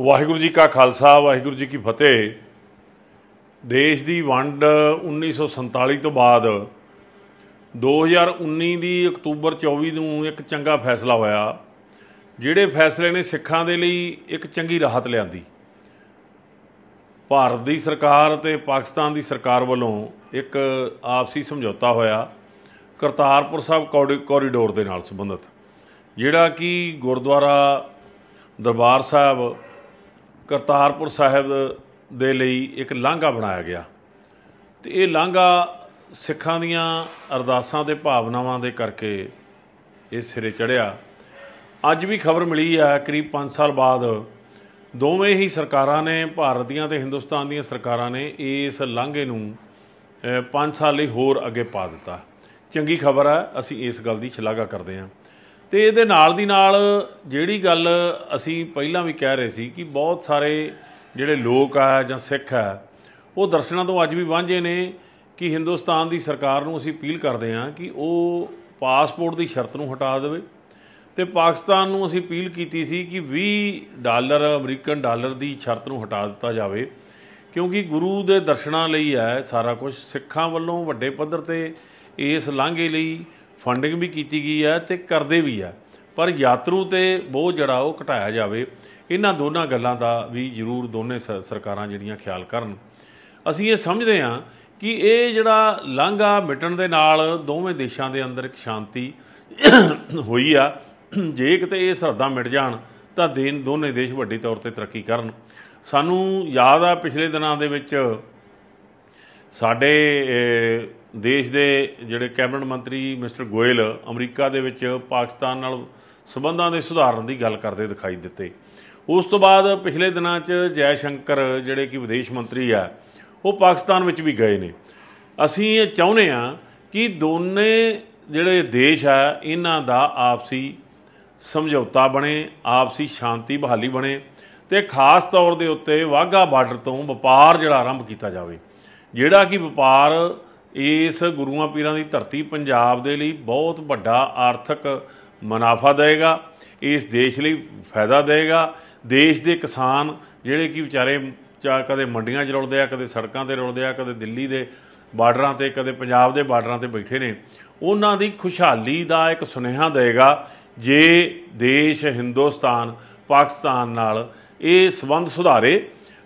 ਵਾਹਿਗੁਰੂ ਜੀ ਕਾ ਖਾਲਸਾ ਵਾਹਿਗੁਰੂ ਜੀ ਕੀ ਫਤਿਹ ਦੇਸ਼ ਦੀ ਵੰਡ 1947 ਤੋਂ ਬਾਅਦ 2019 ਦੀ ਅਕਤੂਬਰ 24 ਨੂੰ ਇੱਕ ਚੰਗਾ ਫੈਸਲਾ ਹੋਇਆ ਜਿਹੜੇ ਫੈਸਲੇ ਨੇ ਸਿੱਖਾਂ ਦੇ ਲਈ ਇੱਕ ਚੰਗੀ ਰਾਹਤ ਲਿਆਂਦੀ ਭਾਰਤ ਦੀ ਸਰਕਾਰ ਤੇ ਪਾਕਿਸਤਾਨ ਦੀ ਸਰਕਾਰ ਵੱਲੋਂ ਇੱਕ ਆਪਸੀ ਸਮਝੌਤਾ ਹੋਇਆ ਕਰਤਾਰਪੁਰ ਸਾਹਿਬ ਕੋਰੀਡੋਰ ਦੇ ਨਾਲ ਸੰਬੰਧਿਤ ਜਿਹੜਾ ਕਿ ਗੁਰਦੁਆਰਾ ਦਰਬਾਰ ਸਾਹਿਬ ਕਰਤਾਰਪੁਰ ਸਾਹਿਬ ਦੇ ਲਈ ਇੱਕ ਲਾਂਘਾ ਬਣਾਇਆ ਗਿਆ ਤੇ ਇਹ ਲਾਂਘਾ ਸਿੱਖਾਂ ਦੀਆਂ ਅਰਦਾਸਾਂ ਤੇ ਭਾਵਨਾਵਾਂ ਦੇ ਕਰਕੇ ਇਹ ਸਿਰੇ ਚੜਿਆ ਅੱਜ ਵੀ ਖਬਰ ਮਿਲੀ ਆ ਕਰੀਬ 5 ਸਾਲ ਬਾਅਦ ਦੋਵੇਂ ਹੀ ਸਰਕਾਰਾਂ ਨੇ ਭਾਰਤ ਦੀਆਂ ਤੇ ਹਿੰਦੁਸਤਾਨ ਦੀਆਂ ਸਰਕਾਰਾਂ ਨੇ ਇਸ ਲਾਂਘੇ ਨੂੰ 5 ਸਾਲ ਲਈ ਹੋਰ ਅੱਗੇ ਪਾ ਦਿੱਤਾ ਚੰਗੀ ਖਬਰ ਆ ਅਸੀਂ ਇਸ ਗੱਲ ਦੀ ਛਲਾਗਾ ਕਰਦੇ ਹਾਂ ਤੇ ਇਹਦੇ ਨਾਲ ਦੀ ਨਾਲ ਜਿਹੜੀ ਗੱਲ ਅਸੀਂ ਪਹਿਲਾਂ ਵੀ ਕਹਿ ਰਹੇ ਸੀ ਕਿ ਬਹੁਤ ਸਾਰੇ ਜਿਹੜੇ ਲੋਕ ਆ ਜਾਂ ਸਿੱਖ ਆ ਉਹ ਦਰਸ਼ਨਾਂ ਤੋਂ ਅੱਜ ਵੀ ਵਾਂਝੇ ਨੇ ਕਿ ਹਿੰਦੁਸਤਾਨ ਦੀ ਸਰਕਾਰ ਨੂੰ ਅਸੀਂ ਅਪੀਲ ਕਰਦੇ ਹਾਂ ਕਿ ਉਹ ਪਾਸਪੋਰਟ ਦੀ ਸ਼ਰਤ ਨੂੰ ਹਟਾ ਦੇਵੇ ਤੇ ਪਾਕਿਸਤਾਨ ਨੂੰ ਅਸੀਂ ਅਪੀਲ ਕੀਤੀ ਸੀ ਕਿ 20 ਡਾਲਰ ਅਮਰੀਕਨ ਡਾਲਰ ਦੀ ਸ਼ਰਤ ਨੂੰ ਹਟਾ ਦਿੱਤਾ ਜਾਵੇ ਕਿਉਂਕਿ ਗੁਰੂ ਦੇ ਦਰਸ਼ਨਾਂ ਲਈ ਹੈ ਸਾਰਾ ਕੁਝ ਸਿੱਖਾਂ ਵੱਲੋਂ ਵੱਡੇ ਪੱਧਰ ਤੇ ਇਸ ਲਾਂਘੇ ਲਈ ਫੰਡਿੰਗ ਵੀ ਕੀਤੀ ਗਈ ਆ ਤੇ ਕਰਦੇ ਵੀ ਆ ਪਰ ਯਾਤਰੂ ਤੇ ਬੋਝ ਜਿਹੜਾ ਉਹ ਘਟਾਇਆ ਜਾਵੇ ਇਹਨਾਂ ਦੋਨਾਂ ਗੱਲਾਂ ਦਾ ਵੀ ਜ਼ਰੂਰ ਦੋਨੇ ਸਰਕਾਰਾਂ ਜਿਹੜੀਆਂ ਖਿਆਲ ਕਰਨ ਅਸੀਂ ਇਹ ਸਮਝਦੇ ਹਾਂ ਕਿ ਇਹ ਜਿਹੜਾ ਲਾਂਘਾ ਮਿਟਣ ਦੇ ਨਾਲ ਦੋਵੇਂ ਦੇਸ਼ਾਂ ਦੇ ਅੰਦਰ ਇੱਕ ਸ਼ਾਂਤੀ ਹੋਈ ਆ ਜੇ ਕਿਤੇ ਇਹ ਸਰਦਾ ਮਿਟ ਜਾਣ ਤਾਂ ਦੇਨ ਦੋਨੇ ਦੇਸ਼ ਵੱਡੀ ਤੌਰ ਤੇ ਤਰੱਕੀ ਕਰਨ ਸਾਨੂੰ ਯਾਦ ਆ ਪਿਛਲੇ ਦਿਨਾਂ ਦੇ ਵਿੱਚ ਸਾਡੇ ਦੇਸ਼ ਦੇ ਜਿਹੜੇ ਕੈਬਨਿਟ ਮੰਤਰੀ ਮਿਸਟਰ ਗੋਇਲ ਅਮਰੀਕਾ ਦੇ ਵਿੱਚ ਪਾਕਿਸਤਾਨ ਨਾਲ ਸਬੰਧਾਂ ਦੇ ਸੁਧਾਰਨ ਦੀ ਗੱਲ ਕਰਦੇ ਦਿਖਾਈ ਦਿੱਤੇ ਉਸ ਤੋਂ ਬਾਅਦ ਪਿਛਲੇ ਦਿਨਾਂ 'ਚ ਜੈ ਸ਼ੰਕਰ ਜਿਹੜੇ ਕਿ ਵਿਦੇਸ਼ ਮੰਤਰੀ ਆ ਉਹ ਪਾਕਿਸਤਾਨ ਵਿੱਚ ਵੀ ਗਏ ਨੇ ਅਸੀਂ ਇਹ ਚਾਹੁੰਦੇ ਆ ਕਿ ਦੋਨੇ ਜਿਹੜੇ ਦੇਸ਼ ਆ ਇਹਨਾਂ ਦਾ ਆਪਸੀ ਸਮਝੌਤਾ ਬਣੇ ਆਪਸੀ ਸ਼ਾਂਤੀ ਬਹਾਲੀ ਬਣੇ ਤੇ ਖਾਸ ਤੌਰ ਦੇ ਉੱਤੇ ਵਾਗਾ ਬਾਰਡਰ ਤੋਂ ਵਪਾਰ ਜਿਹੜਾ ਆਰੰਭ ਕੀਤਾ ਜਾਵੇ ਜਿਹੜਾ ਕਿ ਵਪਾਰ ਇਸ ਗੁਰੂਆਂ ਪੀਰਾਂ ਦੀ ਧਰਤੀ ਪੰਜਾਬ ਦੇ ਲਈ ਬਹੁਤ ਵੱਡਾ ਆਰਥਿਕ ਮੁਨਾਫਾ ਦੇਵੇਗਾ ਇਸ ਦੇਸ਼ ਲਈ ਫਾਇਦਾ ਦੇਵੇਗਾ ਦੇਸ਼ ਦੇ ਕਿਸਾਨ ਜਿਹੜੇ ਕਿ ਵਿਚਾਰੇ ਚਾ ਕਦੇ ਮੰਡੀਆਂ 'ਚ ਰੁਲਦੇ ਆ ਕਦੇ ਸੜਕਾਂ ਤੇ ਰੁਲਦੇ ਆ ਕਦੇ ਦਿੱਲੀ ਦੇ ਬਾਰਡਰਾਂ ਤੇ ਕਦੇ ਪੰਜਾਬ ਦੇ ਬਾਰਡਰਾਂ ਤੇ ਬੈਠੇ ਨੇ ਉਹਨਾਂ ਦੀ ਖੁਸ਼ਹਾਲੀ ਦਾ ਇੱਕ ਸੁਨੇਹਾ ਦੇਗਾ ਜੇ ਦੇਸ਼ ਹਿੰਦੁਸਤਾਨ ਪਾਕਿਸਤਾਨ ਨਾਲ ਇਹ ਸਬੰਧ ਸੁਧਾਰੇ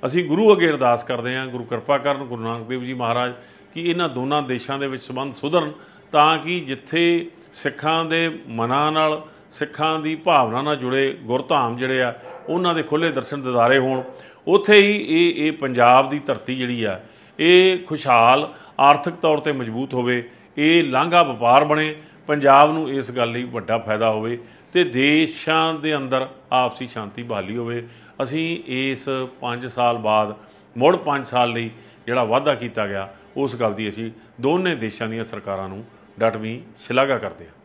ਅਸੀਂ ਗੁਰੂ ਅਗੇ ਅਰਦਾਸ ਕਰਦੇ ਹਾਂ ਗੁਰੂ ਕਿਰਪਾ ਕਰਨ ਗੁਰੂ ਨਾਨਕ ਦੇਵ ਜੀ ਮਹਾਰਾਜ ਕਿ ਇਹਨਾਂ ਦੋਨਾਂ ਦੇਸ਼ਾਂ ਦੇ ਵਿੱਚ ਸਬੰਧ ਸੁਧਰਨ ਤਾਂ ਕਿ ਜਿੱਥੇ ਸਿੱਖਾਂ ਦੇ ਮਨਾਂ ਨਾਲ ਸਿੱਖਾਂ ਦੀ ਭਾਵਨਾ ਨਾਲ ਜੁੜੇ ਗੁਰਧਾਮ ਜਿਹੜੇ ਆ ਉਹਨਾਂ ਦੇ ਖੁੱਲੇ ਦਰਸ਼ਨ ਦਿਦਾਰੇ ਹੋਣ ਉੱਥੇ ਹੀ ਇਹ ਇਹ ਪੰਜਾਬ ਦੀ ਧਰਤੀ ਜਿਹੜੀ ਆ ਇਹ ਖੁਸ਼ਹਾਲ ਆਰਥਿਕ ਤੌਰ ਤੇ ਮਜ਼ਬੂਤ ਹੋਵੇ ਇਹ ਲਾਂਘਾ ਵਪਾਰ ਬਣੇ ਪੰਜਾਬ ਨੂੰ ਇਸ ਗੱਲ ਲਈ ਵੱਡਾ ਫਾਇਦਾ ਹੋਵੇ ਤੇ ਦੇਸ਼ਾਂ ਦੇ ਅੰਦਰ ਆਪਸੀ ਸ਼ਾਂਤੀ ਬਹਾਲੀ ਹੋਵੇ ਅਸੀਂ ਇਸ 5 ਸਾਲ ਬਾਅਦ ਮੁੜ 5 ਸਾਲ ਲਈ ਜਿਹੜਾ ਵਾਅਦਾ ਕੀਤਾ ਗਿਆ ਉਸ ਗੱਲ ਦੀ ਅਸੀਂ ਦੋਨੇ ਦੇਸ਼ਾਂ ਦੀਆਂ ਸਰਕਾਰਾਂ ਨੂੰ ਡਟਵੀਂ ਸ਼ਲਾਘਾ ਕਰਦੇ ਹਾਂ